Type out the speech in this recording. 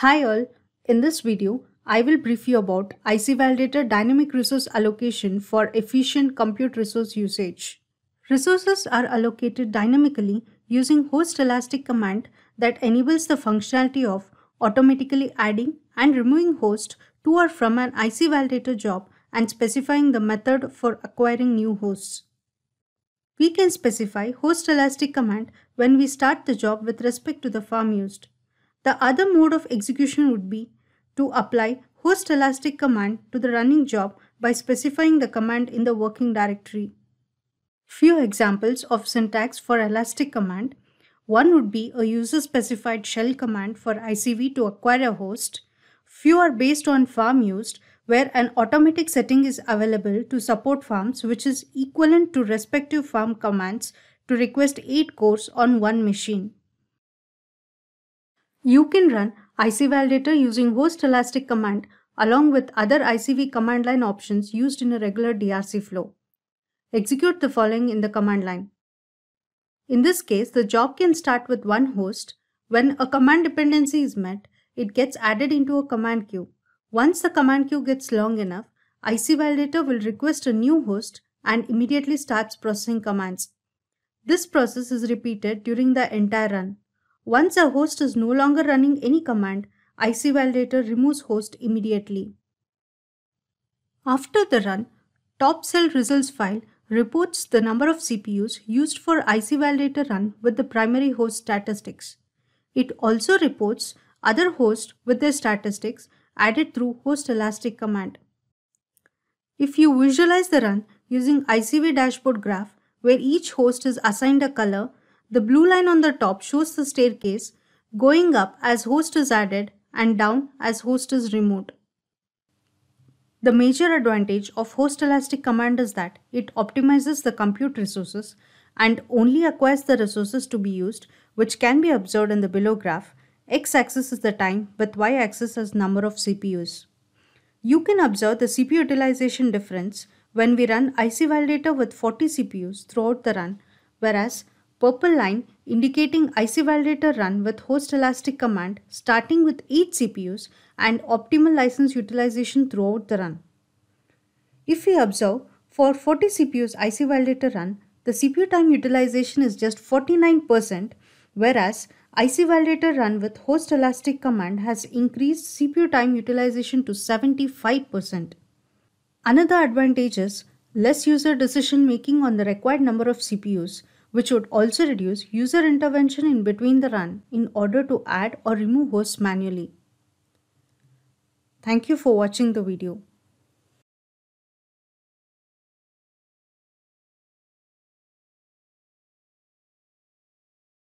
Hi all, in this video, I will brief you about IC Validator dynamic resource allocation for efficient compute resource usage. Resources are allocated dynamically using host elastic command that enables the functionality of automatically adding and removing host to or from an IC validator job and specifying the method for acquiring new hosts. We can specify host elastic command when we start the job with respect to the farm used. The other mode of execution would be to apply host elastic command to the running job by specifying the command in the working directory. Few examples of syntax for elastic command. One would be a user specified shell command for ICV to acquire a host. Few are based on farm used where an automatic setting is available to support farms which is equivalent to respective farm commands to request 8 cores on one machine. You can run IC validator using host elastic command along with other ICV command line options used in a regular DRC flow. Execute the following in the command line. In this case, the job can start with one host. When a command dependency is met, it gets added into a command queue. Once the command queue gets long enough, IC validator will request a new host and immediately starts processing commands. This process is repeated during the entire run. Once a host is no longer running any command, IC validator removes host immediately. After the run, top cell results file reports the number of CPUs used for IC validator run with the primary host statistics. It also reports other hosts with their statistics added through host elastic command. If you visualize the run using ICV dashboard graph where each host is assigned a color the blue line on the top shows the staircase going up as host is added and down as host is removed. The major advantage of host elastic command is that it optimizes the compute resources and only acquires the resources to be used which can be observed in the below graph. X axis is the time with y axis as number of CPUs. You can observe the CPU utilization difference when we run IC validator with 40 CPUs throughout the run whereas purple line indicating IC validator run with host elastic command starting with each CPUs and optimal license utilization throughout the run. If we observe, for 40 CPUs IC validator run, the CPU time utilization is just 49%, whereas IC validator run with host elastic command has increased CPU time utilization to 75%. Another advantage is less user decision making on the required number of CPUs which would also reduce user intervention in between the run in order to add or remove hosts manually. Thank you for watching the video.